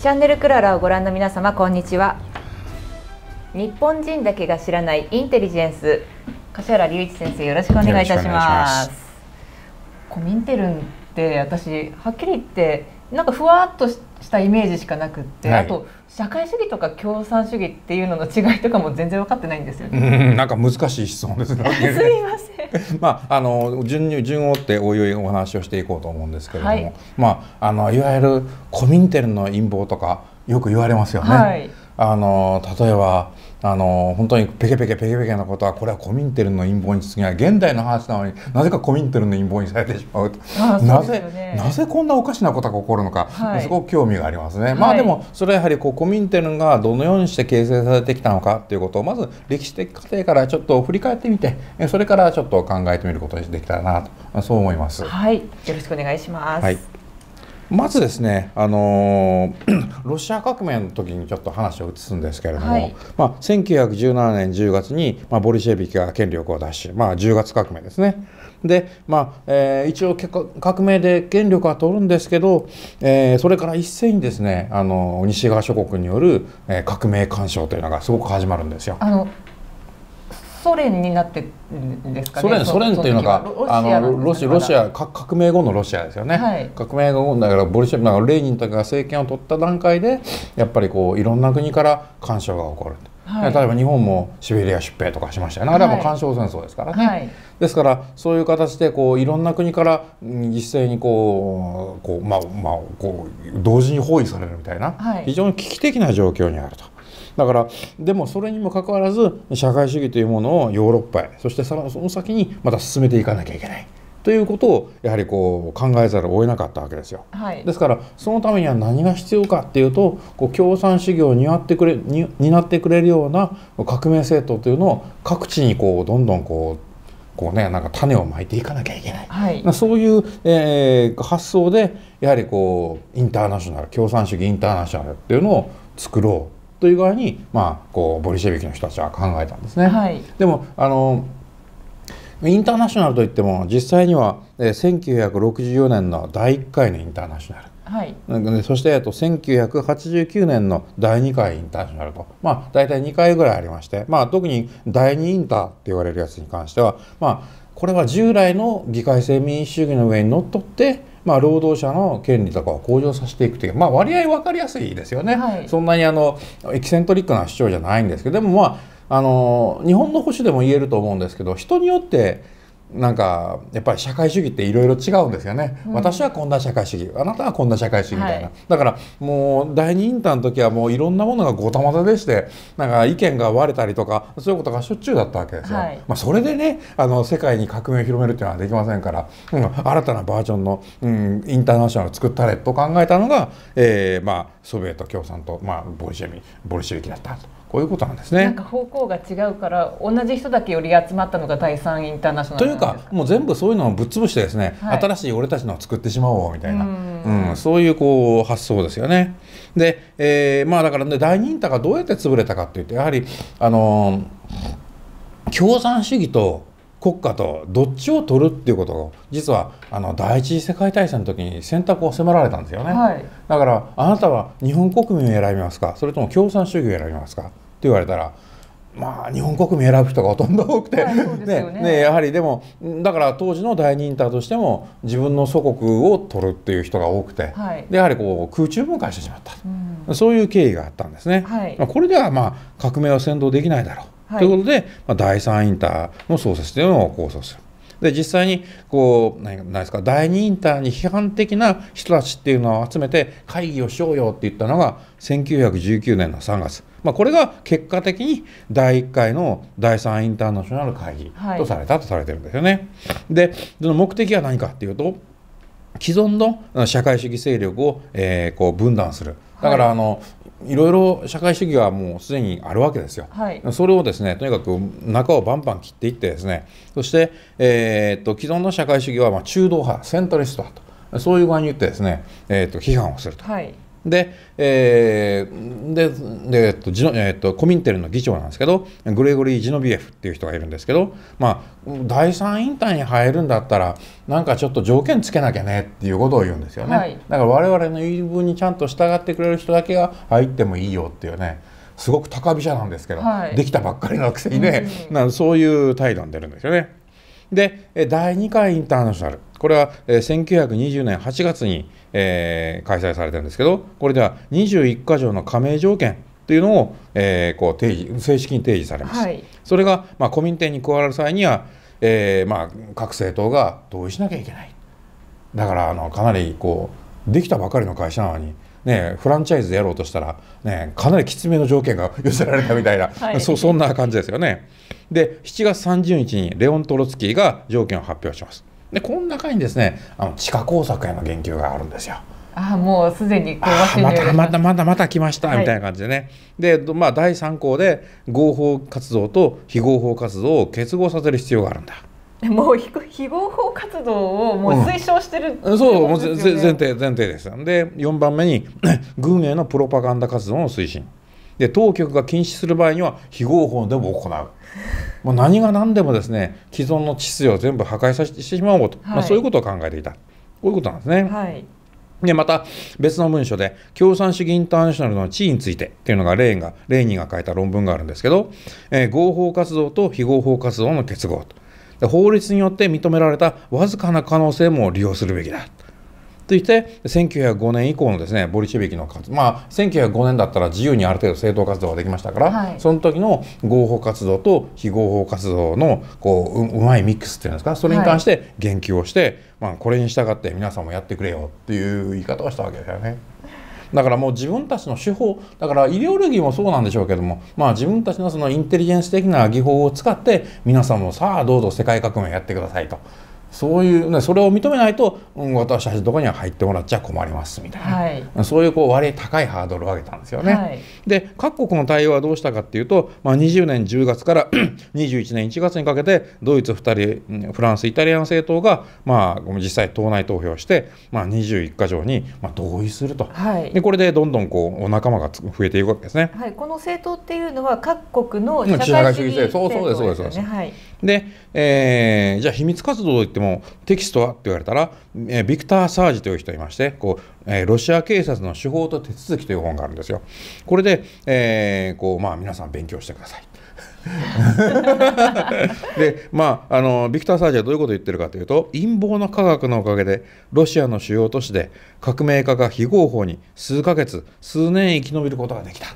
チャンネルクララをご覧の皆様こんにちは日本人だけが知らないインテリジェンス柏原隆一先生よろしくお願いいたしますコミンテルンって私はっきり言ってなんかふわっとししたイメージしかなくって、はい、あと社会主義とか共産主義っていうのの違いとかも全然分かってないんですよね。なんか難しい質問ですね。すみません。まああの順に順を追っておいおいお話をしていこうと思うんですけれども、はい、まああのいわゆるコミンテルの陰謀とかよく言われますよね。はい、あの例えばあの本当にペケペケペケペケなことはこれはコミンテルンの陰謀に次ぎない現代の話なのになぜかコミンテルンの陰謀にされてしまうと、ね、なぜなぜこんなおかしなことが起こるのか、はい、すごく興味がありますね、はい、まあでもそれはやはりこうコミンテルンがどのようにして形成されてきたのかということをまず歴史的過程からちょっと振り返ってみてそれからちょっと考えてみることにできたらなとそう思います。はい、よろしくお願いします、はいまずですね、あのー、ロシア革命の時にちょっと話を移すんですけれども、はい、まあ、1917年10月に、まあ、ボリシェビキが権力を出し、まあ、10月革命ですね。で、まあえー、一応革命で権力は取るんですけど、えー、それから一斉にですねあの西側諸国による、え革命干渉というのがすごく始まるんですよ。あのソ連になってですか、ね、ソ連ソ連っていうのがあのロシロシア革命後のロシアですよね、はい、革命後だからボリシェフなんかレーニンとかが政権を取った段階でやっぱりこういろんな国から干渉が起こるはい、例えば日本もシベリア出兵とかしましたよね、あれはもう干渉戦争ですからね、はい、ですからそういう形でこういろんな国から実際にこうこう、まあまあ、こう同時に包囲されるみたいな、はい、非常に危機的な状況にあると。だからでもそれにもかかわらず社会主義というものをヨーロッパへそしてその先にまた進めていかなきゃいけない。ということをやはりこう考えざるを得なかったわけですよ、はい、ですからそのためには何が必要かっていうとこう共産主義を担ってくれ担ってくれるような革命政党というのを各地にこうどんどんこうこうねなんか種をまいていかなきゃいけない、はい、そういう、えー、発想でやはりこうインターナショナル共産主義インターナショナルっていうのを作ろうという側に、まあ、こうボリシェビキの人たちは考えたんですね。はい、でもあのインターナショナルといっても実際には、え1964年の第1回のインターナショナル、はい、ね、そして、えっと、1989年の第2回インターナショナルと、まあ、大体2回ぐらいありまして、まあ、特に第2インターって言われるやつに関しては、まあ、これは従来の議会制民主主義の上にのっとってまあ、労働者の権利とかを向上させていくという、まあ、割合分かりやすいですよね、はい、そんなにあのエキセントリックな主張じゃないんですけどでもまああの日本の保守でも言えると思うんですけど人によってなんかやっぱり社会主義っていろいろ違うんですよね、うん、私はこんな社会主義あなたはこんな社会主義みたいな、はい、だからもう第二インターの時はもういろんなものがごたまたでしてなんか意見が割れたりとかそういうことがしょっちゅうだったわけですよ、はい、まあ、それでねあの世界に革命を広めるっていうのはできませんから、うん、新たなバージョンの、うん、インターナショナルを作ったれと考えたのが、えー、まあソビエト共産党、まあ、ボリシェミボリシェミキだったと。こういうことなんですね。なんか方向が違うから同じ人だけより集まったのが第三インターナショナルというかもう全部そういうのをぶっ潰してですね、はい、新しい俺たちのを作ってしまおうみたいなうん、そういうこう発想ですよね。で、えー、まあだから、ね、第二インターがどうやって潰れたかっていうとやはりあのー、共産主義と国家とどっちを取るっていうことを実はあの第一次世界大戦の時に選択を迫られたんですよね、はい、だからあなたは日本国民を選びますかそれとも共産主義を選びますかって言われたらまあ日本国民を選ぶ人がほとんど多くて、はい、ねね、やはりでもだから当時の大忍者としても自分の祖国を取るっていう人が多くて、はい、でやはりこう空中分解してしまった、うん、そういう経緯があったんですね。まあ、これではまあ革命は先導できないだろうということで、まあ、第3インターの創設というのを構想する。で実際にこう何ですか第2インターに批判的な人たちっていうのを集めて会議をしようよって言ったのが1919年の3月、まあ、これが結果的に第1回の第3インターナショナル会議とされたとされてるんですよね。はい、でその目的は何かっていうと既存の社会主義勢力を、えー、こう分断する。だからあの、いろいろ社会主義はもうすでにあるわけですよ、はい、それをですねとにかく中をバンバン切っていってですねそして、えー、っと既存の社会主義はまあ中道派セントリスト派とそういう具合に言ってですね、えー、っと批判をすると。はいで、えー、で、で、えっと、ジノえっと、コミンテルの議長なんですけど、グレゴリー・ジノビエフっていう人がいるんですけど、まあ、第三引退に入るんだったら、なんかちょっと条件つけなきゃねっていうことを言うんですよね。はい、だから我々の言い分にちゃんと従ってくれる人だけが入ってもいいよっていうね。すごく高飛車なんですけど、はい、できたばっかりのくせにね、うん、なそういう態度に出るんですよね。で第二回インターナショナルこれは1920年8月に、え開催されてるんですけど、これでは21か条の加盟条件というのを、えこう提示正式に提示されます。はい、それが、まあ、コミテに加わる際には、えまあ、各政党が同意しなきゃいけない。だからあのかなりこうできたばかりの会社なのに。ね、フランチャイズでやろうとしたら、ね、かなりきつめの条件が寄せられたみたいな、はい、そそんな感じですよね。で7月30日にレオン・トロツキーが条件を発表します。でこの中にですねあの地下工作への言及があるんですよ。あもうすでにうまたまたまたまた来ました、みたいな感じでね、はい、で、まあ、第3項で合法活動と非合法活動を結合させる必要があるんだ。もう非合法活動をもう推奨してる、うん、そうもう前提前提ですで4番目に 軍へのプロパガンダ活動の推進で当局が禁止する場合には非合法でも行う。もう何が何でもですね既存の秩序を全部破壊させてしまおうと、まあ、そういうことを考えていたこういうことなんですね。はいでまた別の文書で共産主義インターナショナルの地位についてっていうのがレーンがレーニーが書いた論文があるんですけど、えー、合法活動と非合法活動の結合とで法律によって認められたわずかな可能性も利用するべきだそして1905年以降のですねボリシェビキの活まあ1905年だったら自由にある程度政党活動ができましたから、はい、その時の合法活動と非合法活動のこううまいミックスっていうんですかそれに関して言及をして、はい、まあ、これに従って皆さんもやってくれよっていう言い方をしたわけですよね。だからもう自分たちの手法だからイデオロギーもそうなんでしょうけども、まあ、自分たちのそのインテリジェンス的な技法を使って皆さんもさあどうぞ世界革命やってくださいとそういうそれを認めないと、うん、私たちのところには入ってもらっちゃ困りますみたいな、はい、そういうこう割高いハードルを上げたんですよね。はい、で各国の対応はどうしたかっていうと、まあ、20年10月から21年1月にかけてドイツ2人フランスイタリアの政党が、まあ、実際党内投票して、まあ、21か条に、まあ、同意すると、はい、でこれでどんどんこうお仲間が増えていくわけですね。はい、この政党っていうのは各国の社会主義政党ですよそうそうですね、はいで、えー、じゃあ秘密活動といってもテキストはって言われたら、えー、ビクター・サージという人がいましてこう、えー、ロシア警察の手法と手続きという本があるんですよ。これで、えーこうまあ、皆さん勉強してください。でまああのビクター・サージはどういうことを言ってるかというと陰謀の科学のおかげでロシアの主要都市で革命家が非合法に数ヶ月数年生き延びることができた。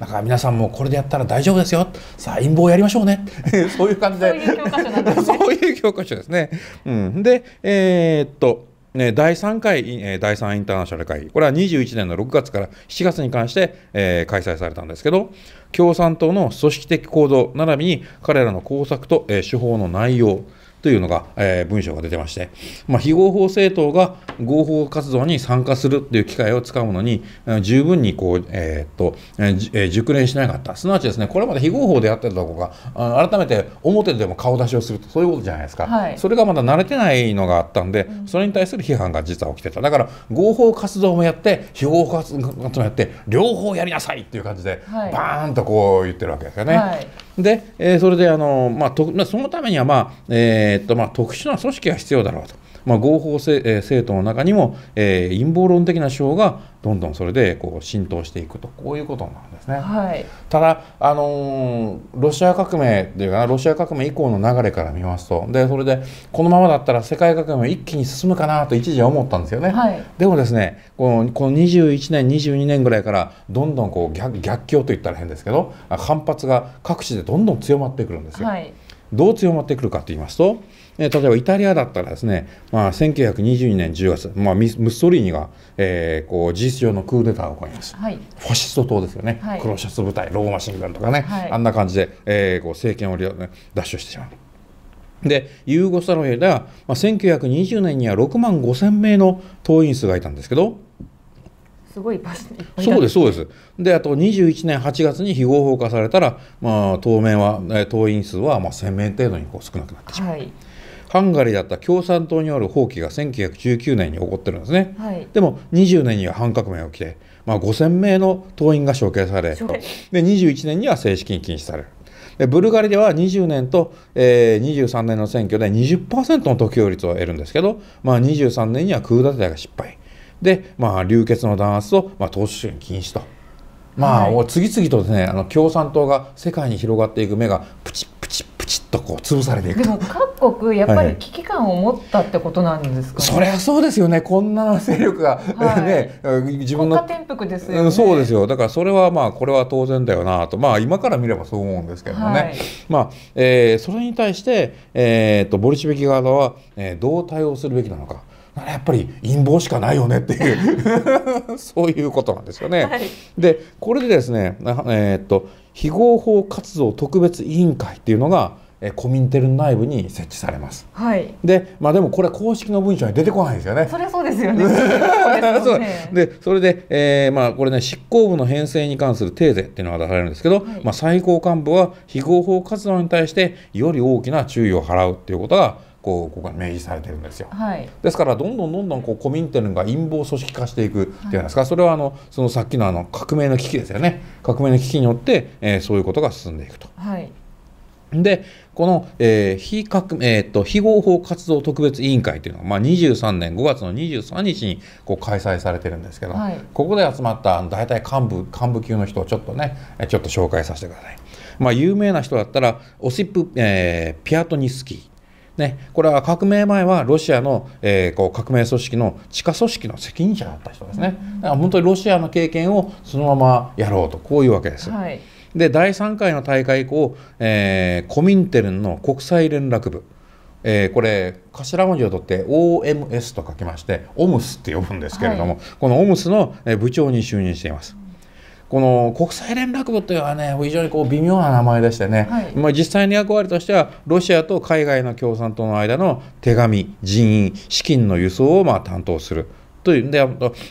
だから皆さんもこれでやったら大丈夫ですよさあ陰謀やりましょうね そういう感じで そういう教科書ですね。うん、でえー、っとね、第3回、え第3インターナショナル会議、これは21年の6月から7月に関して、えー、開催されたんですけど、共産党の組織的行動、並びに彼らの工作と、えー、手法の内容、というのが、えー、文章が出てまして、まあ、非合法政党が合法活動に参加するという機会を使うのに、十分にこう、えー、っと、えー、熟練しなかった。すなわちですね、これまで非合法でやってたとこが、あ改めて表でも顔出しをすると、そういうことじゃないですか、はい、それがまだ慣れてないのがあったんで、それに対する批判が実は起きてた。だから、合法活動もやって、非合法活動もやって、両方やりなさいっていう感じで、はい、バーンとこう言ってるわけですよね。はい、で、えー、それで、あの、まあと、そのためには、まあ、えーえーとまあ、特殊な組織が必要だろうと。まあ、合法政,、えー、政党の中にも、えー、陰謀論的な手法がどんどんそれでこう浸透していくとこういうことなんですね。はい、ただ、あのー、ロシア革命っていうかロシア革命以降の流れから見ますとでそれでこのままだったら世界革命一気に進むかなと一時は思ったんですよね。はい、でもですねこのこの21年22年ぐらいからどんどんこう逆逆境といったら変ですけど反発が各地でどんどん強まってくるんですよ。はいどう強まってくるかといいますと、えー、例えばイタリアだったらですね、まあ、1922年10月、まあ、ムッソリーニが、えー、こう事実上のクーデターを起こります、はい、ファシスト党ですよね、はい、黒シャツ部隊ローマ新聞とかね、はい、あんな感じで、えー、こう政権を、ね、奪取してしまう。でユーゴスラビアでは、まあ、1920年には6万5,000名の党員数がいたんですけどすごい場所そうですそうですであと21年8月に非合法化されたら、まあ、当面は、え党員数はまあ1000名程度にこう少なくなってしまう、はい、ハンガリーだった共産党による放棄が1919年に起こってるんですね、はい、でも20年には反革命が起きて、まあ、5000名の党員が処刑されで21年には正式に禁止されるでブルガリでは20年と、えー、23年の選挙で20%の得票率を得るんですけど、まあ、23年にはクーデターが失敗で、まあ、流血の弾圧と、まあ、投資主義禁止と。まあ、はい、次々とですねあの共産党が世界に広がっていく目がプチプチプチっとこう潰されていくでも各国やっぱり危機感を持ったってことなんですか、ねはい、そりゃそうですよねこんな勢力が、はい、ね自分の転覆ですよ、ね、そうですよだからそれはまあこれは当然だよなとまあ今から見ればそう思うんですけどもね、はい、まあ、えー、それに対して、えーと、ボリシビキ側は、えー、どう対応するべきなのかやっぱり陰謀しかないよねっていう そういうことなんですよね。はい、でこれでですね、えー、っと非合法活動特別委員会っていうのがコミンテル内部に設置されます。はい。で、まあでもこれ公式の文書に出てこないですよね。それ そうですよね。そで、それで、えー、まあこれね執行部の編成に関する定税っていうのが出されるんですけど、はい、まあ最高幹部は非合法活動に対してより大きな注意を払うっていうことがこうここが明示されてるんですよ、はい、ですからどんどんどんどんこうコミンテルンが陰謀組織化していくじゃないですか、はい、それはあのそのさっきのあの革命の危機ですよね革命の危機によって、えー、そういうことが進んでいくと。はいでこの、えー非革えーと、非合法活動特別委員会というのが、まあ、23年5月の23日にこう開催されてるんですけど、はい、ここで集まった大体幹部幹部級の人をちょっとねちょっと紹介させてください。まあ、有名な人だったらオシップ、えー、ピアトニスキーね、これは革命前はロシアの、えー、こう革命組織の地下組織の責任者だった人ですねだから本当にロシアの経験をそのままやろうとこういうわけです。はい、で第3回の大会以降、えー、コミンテルンの国際連絡部えー、これ頭文字を取って OMS と書きまして OMS って呼ぶんですけれども、はい、この OMS の部長に就任しています。この国際連絡部というのはね非常にこう微妙な名前でしてね、はい、まあ、実際の役割としてはロシアと海外の共産党の間の手紙人員資金の輸送をまあ担当する。というんで、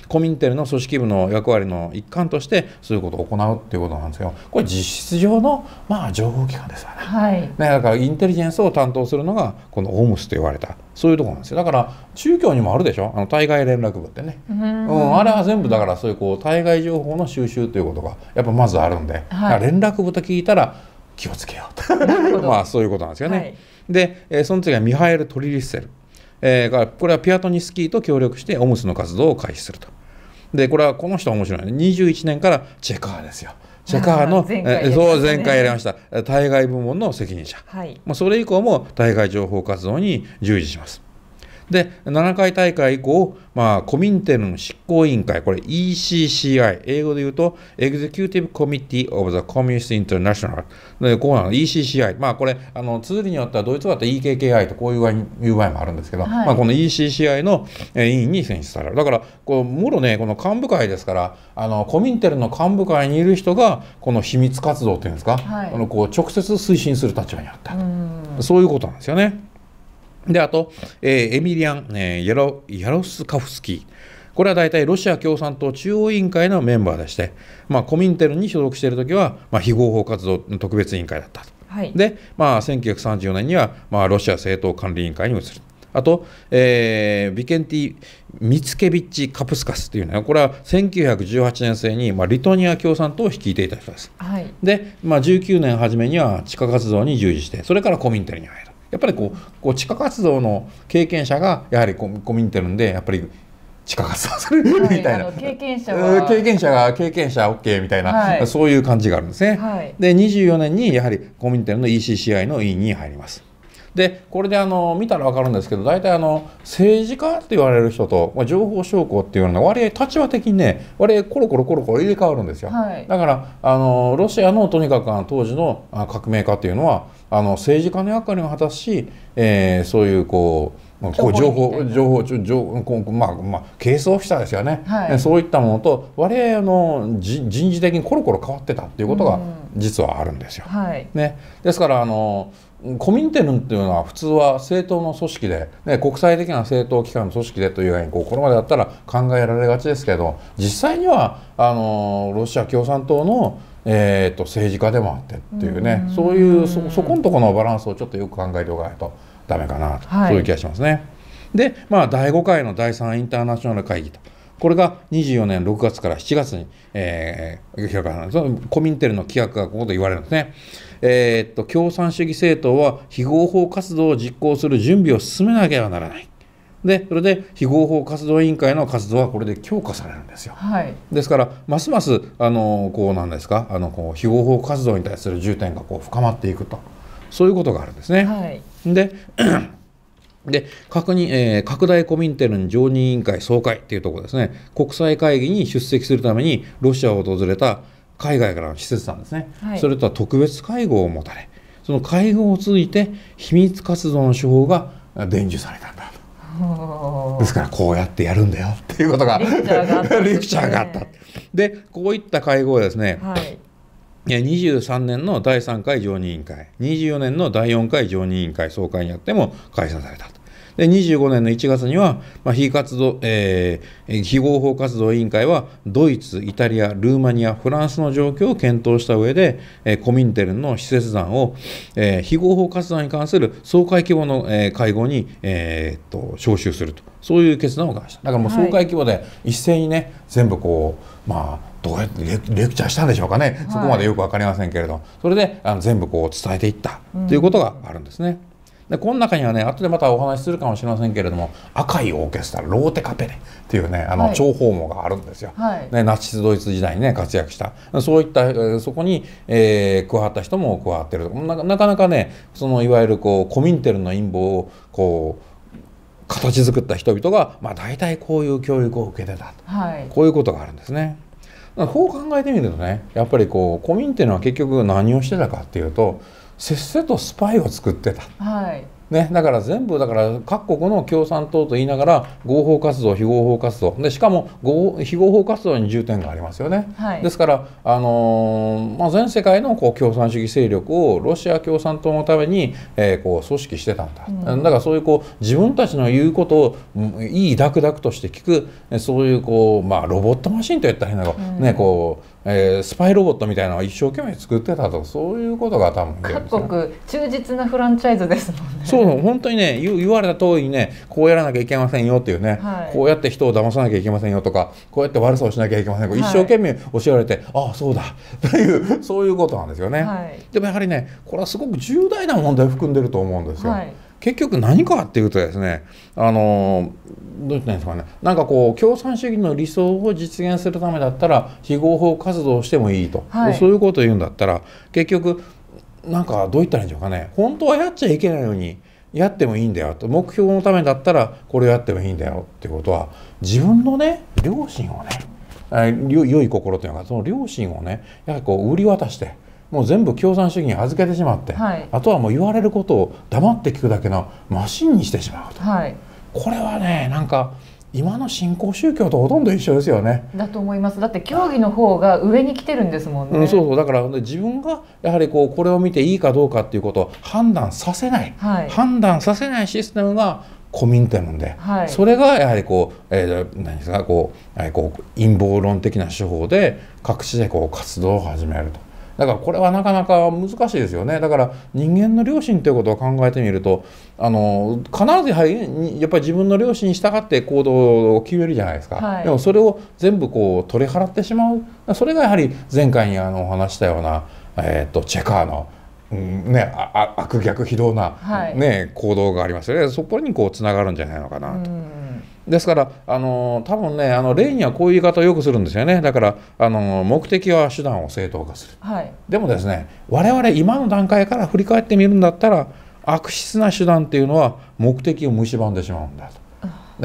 コミンテルの組織部の役割の一環として、そういうことを行うっていうことなんですよ。これ実質上の、まあ、情報機関ですよね。はい、ねだから、インテリジェンスを担当するのが、このオムスと言われた、そういうところなんですよ。だから、中共にもあるでしょ、あの対外連絡部ってね。うんうん、あれは全部、だから、そういうこう対外情報の収集ということが、やっぱまずあるんで、はい、連絡部と聞いたら、気をつけようと。まあ、そういうことなんですよね。はい、で、えー、その次はミハエル・トリリッセル。えー、これはピアトニスキーと協力してオムスの活動を開始すると。でこれはこの人面白いね21年からチェカーですよ。チェカーの前回,、えそう前回やりました、対外部門の責任者、はいまあ、それ以降も対外情報活動に従事します。で、7回大会以降、まあ、コミンテルの執行委員会、これ ECCI、英語で言うと、エグゼキューティブ・コミティ・オブ・ザ・コミュ n スト・インタ t ナショナル。で、こうなの、ECCI。まあ、これ、あの、通ーによっては、ドイツ語だら EKKI とこういう場合もあるんですけど、はい、まあ、この ECCI の委員に選出される。だから、こう、もろね、この幹部会ですから、あの、コミンテルの幹部会にいる人が、この秘密活動っていうんですか、はい、あのこう直接推進する立場にあった。そういうことなんですよね。で、あと、えー、エミリアン、えー、ヤロヤロスカフスキー。これは大体ロシア共産党中央委員会のメンバーでして、まあ、コミンテルに所属している時は、まあ、非合法活動特別委員会だったと。はい、で、まあ、1934年には、まあ、ロシア政党管理委員会に移る。あと、えー、ビケンティ・ミツケビッチ・カプスカスというのは、これは1918年生に、まあ、リトニア共産党を率いていた人です。はい、で、まあ、19年初めには地下活動に従事して、それからコミンテルに入る。やっぱりこうこう地下活動の経験者がやはりこうコミュニティなんでやっぱり地下活動するみたいな、はい、経験者が経験者が経験者 OK みたいな、はい、そういう感じがあるんですね、はい、で24年にやはりコミュニティの ECCI の委員に入りますでこれであの見たら分かるんですけど大体あの政治家って言われる人と、まあ、情報将校っていうのは割合立場的にね割合コロコロコロコロ入れ替わるんですよ、はい、だからあのロシアのとにかく当時の革命家っていうのはあの政治家の役割も果たすし、えー、そういうこうまあ、こう情報情報情報まあまあ軽装したですよね、はい、そういったものと我々の人事的にコロコロ変わってたっていうことが実はあるんですよ。うんはい、ね、ですからあのコミンテルンっていうのは普通は政党の組織で、ね、国際的な政党機関の組織でというようにこうこれまでだったら考えられがちですけど実際にはあのロシア共産党のえーと、政治家でもあってっていうね、うそういうそこのところのバランスをちょっとよく考えておかないとダメかなと、はい、そういう気がしますね。で、まあ、第5回の第3インターナショナル会議と。これが24年6月から7月に、えー、開かれるそのコミンテルの規約がここで言われるんですね。えー、っと共産主義政党は非合法活動を実行する準備を進めなければならない。でそれで非合法活動委員会の活動はこれで強化されるんですよ。はい、ですからますますあのこうなんですかあのこう非合法活動に対する重点がこう深まっていくとそういうことがあるんですね。はいでで確認、えー、拡大コミンテルン常任委員会総会っていうところですね国際会議に出席するためにロシアを訪れた海外からの施設さんですね、はい、それとは特別会合を持たれその会合を通じて秘密活動の手法が伝授されたんだですからこうやってやるんだよっていうことがレクチャーがあった、ね、でこういった会合はですね、はい23年の第3回常任委員会24年の第4回常任委員会総会にあっても解散されたと。で25年の1月には、まあ、非活動、えー、非合法活動委員会はドイツイタリアルーマニアフランスの状況を検討した上で、えー、コミンテルンの施設団を、えー、非合法活動に関する総会規模の、えー、会合に、えー、っと招集するとそういう決断を下しただからもう総会規模で一斉にね、はい、全部こうまあどうやってレクチャーしたんでしょうかね、はい、そこまでよく分かりませんけれどそれであの全部こう伝えていった、ということがあるんですね。でこの中にはね後でまたお話しするかもしれませんけれども赤いオーケストラローテカペレっていうねあの長方網があるんですよ、はい、ね、ナチスドイツ時代にね活躍したそういったそこに、えー、加わった人も加わってるなかなかねそのいわゆるこうコミンテルの陰謀をこう形作った人々が、まあ、大体こういう教育を受けてたと、はい、こういうことがあるんですね。こう考えてみるとねやっぱりこうコミンテルは結局何をしてたかっていうとせっせとスパイを作ってた、はいね、だから全部だから各国の共産党と言いながら合法活動非合法活動でしかも合非合法活動に重点がありますよね、はい、ですから、あのー、まあ、全世界のこう共産主義勢力をロシア共産党のために、えー、こう組織してたんだ、うん、だからそういうこう自分たちの言うことをいいダクダクとして聞くそういうこう、まあ、ロボットマシンといったら変な、うん、ねこうえー、スパイロボットみたいなのを一生懸命作ってたとそういうことが多分、ね、各国忠実なフランチャイズですもんねそう本当にね言われた通りにねこうやらなきゃいけませんよっていうね、はい、こうやって人を騙さなきゃいけませんよとかこうやって悪さをしなきゃいけません、はい、一生懸命教えられてああそうだというそういうことなんですよね、はい、でもやはりねこれはすごく重大な問題を含んでると思うんですよ、はい結局何かっていうとですねあのどういてんですかねなんかこう共産主義の理想を実現するためだったら非合法活動をしてもいいと、はい、そういうことを言うんだったら結局なんかどう言ったらいいんでしょうかね本当はやっちゃいけないようにやってもいいんだよと目標のためだったらこれをやってもいいんだよってことは自分のね良心をね良い心というのその良心をねやはりこう売り渡して。もう全部共産主義に預けてしまって、はい、あとはもう言われることを黙って聞くだけのマシンにしてしまうと、はい、これはねなんか今の新興宗教とほとんど一緒ですよね。だと思います。だって教義の方が上に来てるんですもんね。うん、そうそうだから自分がやはりこうこれを見ていいかどうかっていうことを判断させない、はい、判断させないシステムがコミンテムで、はい、それがやはりこう、えー、何ですかこう、えー、こう陰謀論的な手法で各地でこう活動を始めると。だからこれはなかなか難しいですよねだから人間の良心ということを考えてみるとあの必ずやはりやっぱり自分の良心に従って行動を決めるじゃないですか、はい、でもそれを全部こう取り払ってしまうそれがやはり前回にあのお話したような、えーと、チェカーのね、あ悪逆非道なね、はい、行動がありますよねそこにこうつながるんじゃないのかなと。ですから、あの多分ね、あの例にはこういう言い方をよくするんですよね、だから、あの目的は手段を正当化する、はい、でもですね、我々今の段階から振り返ってみるんだったら、悪質な手段っていうのは目的を蝕んでしまうんだと。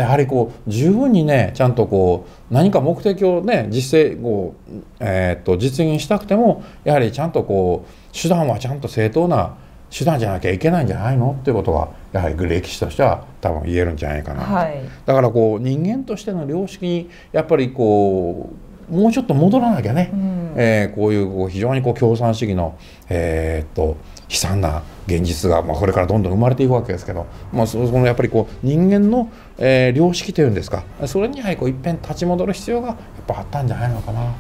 やはりこう十分にねちゃんとこう何か目的をね実践こう、えー、っと実現したくてもやはりちゃんとこう手段はちゃんと正当な手段じゃなきゃいけないんじゃないのっていうことがやはり歴史としては多分言えるんじゃないかな、はい、だからこう人間としての良識にやっぱりこうもうちょっと戻らなきゃね、うん、えー、こういうこう非常にこう共産主義の、えー、っと悲惨な現実が、まあ、これからどんどん生まれていくわけですけど、まあ、そのやっぱりこう人間の、えー、良識というんですかそれにはりこう一遍立ち戻る必要がやっぱあったんじゃないのかなと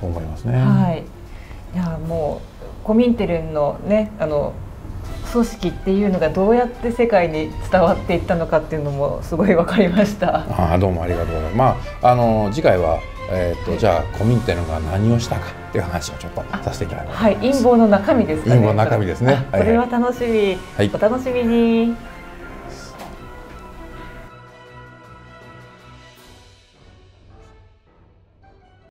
そう思いますね。はい、いやもうコミンテルンのねあの組織っていうのがどうやって世界に伝わっていったのかっていうのもすごい分かりましたああどうもありがとうございます、まあ、あの次回は、えーと、じゃあコミンテのが何をしたかっていう話をちょっとさせていただきます、はい、陰謀の中身です、ね、陰謀の中身ですねこれは楽しみ、はい、お楽しみに